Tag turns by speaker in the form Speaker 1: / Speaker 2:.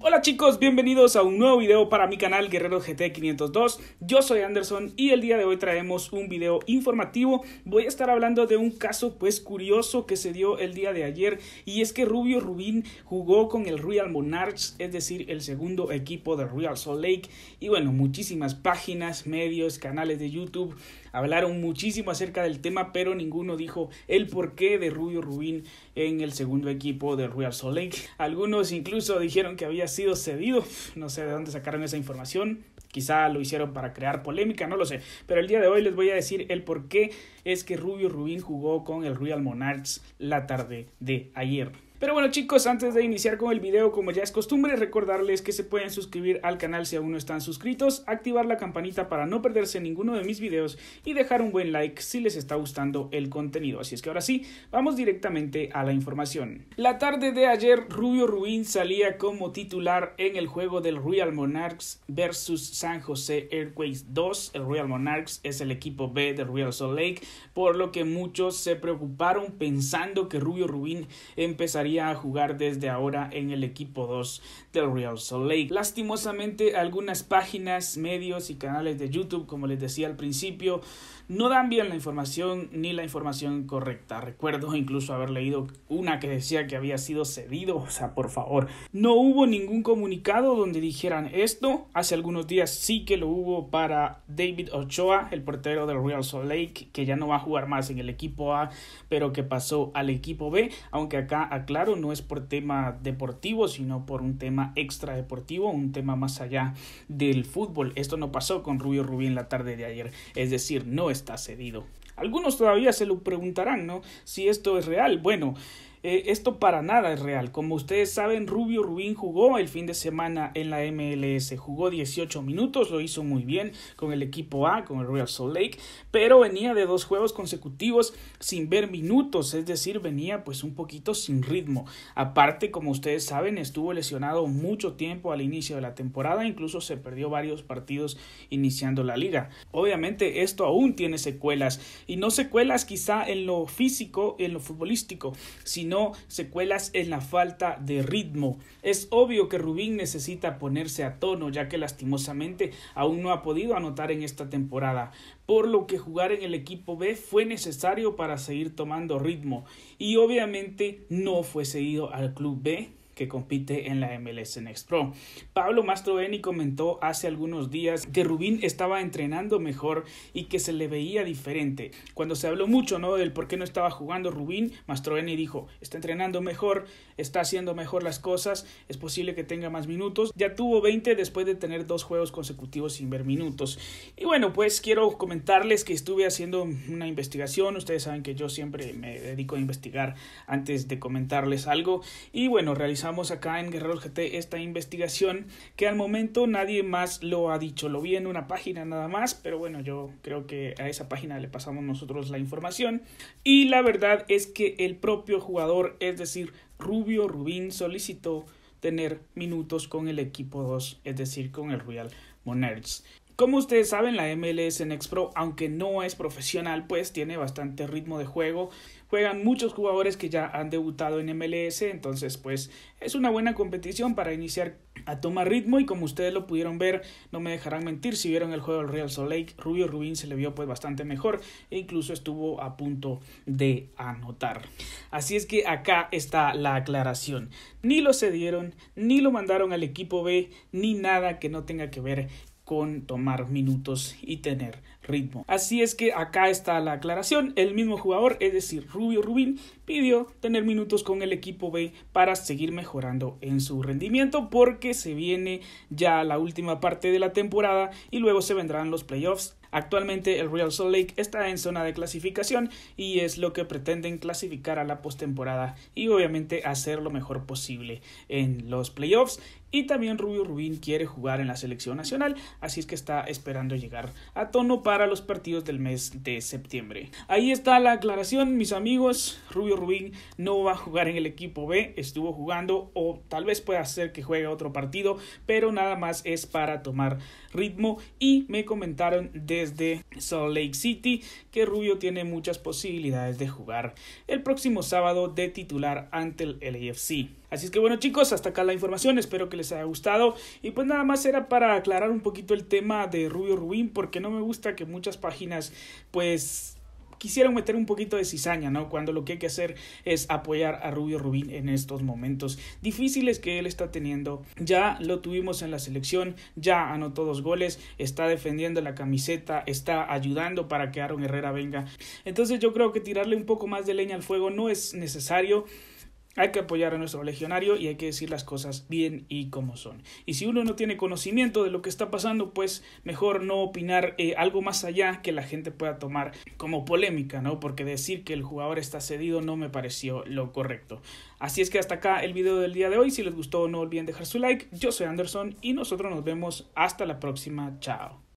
Speaker 1: Hola chicos, bienvenidos a un nuevo video para mi canal Guerrero GT502. Yo soy Anderson y el día de hoy traemos un video informativo. Voy a estar hablando de un caso pues curioso que se dio el día de ayer y es que Rubio Rubín jugó con el Royal Monarchs, es decir, el segundo equipo de Real Salt Lake y bueno, muchísimas páginas, medios, canales de YouTube hablaron muchísimo acerca del tema, pero ninguno dijo el porqué de Rubio Rubín en el segundo equipo de Real Salt Lake. Algunos incluso dijeron que había sido cedido. No sé de dónde sacaron esa información. Quizá lo hicieron para crear polémica, no lo sé. Pero el día de hoy les voy a decir el por qué es que Rubio Rubín jugó con el Real Monarchs la tarde de ayer. Pero bueno chicos, antes de iniciar con el video, como ya es costumbre, recordarles que se pueden suscribir al canal si aún no están suscritos, activar la campanita para no perderse ninguno de mis videos y dejar un buen like si les está gustando el contenido. Así es que ahora sí, vamos directamente a la información. La tarde de ayer, Rubio Ruin salía como titular en el juego del Royal Monarchs versus San José Airways 2. El Royal Monarchs es el equipo B de Royal Salt Lake, por lo que muchos se preocuparon pensando que Rubio Ruin empezaría a jugar desde ahora en el equipo 2 del Real Salt Lake. Lastimosamente, algunas páginas, medios y canales de YouTube, como les decía al principio, no dan bien la información ni la información correcta. Recuerdo incluso haber leído una que decía que había sido cedido, o sea, por favor. No hubo ningún comunicado donde dijeran esto. Hace algunos días sí que lo hubo para David Ochoa, el portero del Real Salt Lake, que ya no va a jugar más en el equipo A, pero que pasó al equipo B, aunque acá a claro, no es por tema deportivo, sino por un tema extradeportivo, un tema más allá del fútbol. Esto no pasó con Rubio Rubí en la tarde de ayer, es decir, no está cedido. Algunos todavía se lo preguntarán, ¿no? Si esto es real. Bueno, eh, esto para nada es real. Como ustedes saben, Rubio Rubín jugó el fin de semana en la MLS. Jugó 18 minutos, lo hizo muy bien con el equipo A, con el Real Salt Lake, pero venía de dos juegos consecutivos sin ver minutos, es decir, venía pues un poquito sin ritmo. Aparte, como ustedes saben, estuvo lesionado mucho tiempo al inicio de la temporada, incluso se perdió varios partidos iniciando la liga. Obviamente esto aún tiene secuelas y no secuelas quizá en lo físico, en lo futbolístico, sino secuelas en la falta de ritmo. Es obvio que Rubín necesita ponerse a tono, ya que lastimosamente aún no ha podido anotar en esta temporada, por lo que jugar en el equipo B fue necesario para seguir tomando ritmo y obviamente no fue seguido al club B que compite en la MLS Next Pro. Pablo Mastroeni comentó hace algunos días que Rubín estaba entrenando mejor y que se le veía diferente. Cuando se habló mucho ¿no? del por qué no estaba jugando Rubín, Mastroeni dijo, está entrenando mejor, está haciendo mejor las cosas, es posible que tenga más minutos. Ya tuvo 20 después de tener dos juegos consecutivos sin ver minutos. Y bueno, pues quiero comentarles que estuve haciendo una investigación. Ustedes saben que yo siempre me dedico a investigar antes de comentarles algo. Y bueno, acá en Guerrero GT esta investigación que al momento nadie más lo ha dicho. Lo vi en una página nada más, pero bueno, yo creo que a esa página le pasamos nosotros la información. Y la verdad es que el propio jugador, es decir, Rubio Rubín, solicitó tener minutos con el equipo 2, es decir, con el Real Monarchs. Como ustedes saben, la MLS Next Pro, aunque no es profesional, pues tiene bastante ritmo de juego. Juegan muchos jugadores que ya han debutado en MLS, entonces pues es una buena competición para iniciar a tomar ritmo y como ustedes lo pudieron ver, no me dejarán mentir, si vieron el juego del Real Salt Lake, Rubio Rubín se le vio pues bastante mejor e incluso estuvo a punto de anotar. Así es que acá está la aclaración. Ni lo cedieron, ni lo mandaron al equipo B, ni nada que no tenga que ver con tomar minutos y tener ritmo. Así es que acá está la aclaración. El mismo jugador, es decir, Rubio Rubín, pidió tener minutos con el equipo B para seguir mejorando en su rendimiento porque se viene ya la última parte de la temporada y luego se vendrán los playoffs. Actualmente el Real Salt Lake está en zona de clasificación y es lo que pretenden clasificar a la postemporada y obviamente hacer lo mejor posible en los playoffs y también Rubio Rubín quiere jugar en la selección nacional, así es que está esperando llegar a tono para los partidos del mes de septiembre. Ahí está la aclaración, mis amigos. Rubio Rubín no va a jugar en el equipo B, estuvo jugando o tal vez pueda ser que juegue otro partido, pero nada más es para tomar ritmo. Y me comentaron desde Salt Lake City que Rubio tiene muchas posibilidades de jugar el próximo sábado de titular ante el LAFC. Así es que bueno chicos, hasta acá la información, espero que les haya gustado. Y pues nada más era para aclarar un poquito el tema de Rubio Rubín, porque no me gusta que muchas páginas pues quisieran meter un poquito de cizaña, ¿no? Cuando lo que hay que hacer es apoyar a Rubio Rubín en estos momentos difíciles que él está teniendo. Ya lo tuvimos en la selección, ya anotó dos goles, está defendiendo la camiseta, está ayudando para que Aaron Herrera venga. Entonces yo creo que tirarle un poco más de leña al fuego no es necesario. Hay que apoyar a nuestro legionario y hay que decir las cosas bien y como son. Y si uno no tiene conocimiento de lo que está pasando, pues mejor no opinar eh, algo más allá que la gente pueda tomar como polémica, ¿no? Porque decir que el jugador está cedido no me pareció lo correcto. Así es que hasta acá el video del día de hoy. Si les gustó, no olviden dejar su like. Yo soy Anderson y nosotros nos vemos hasta la próxima. Chao.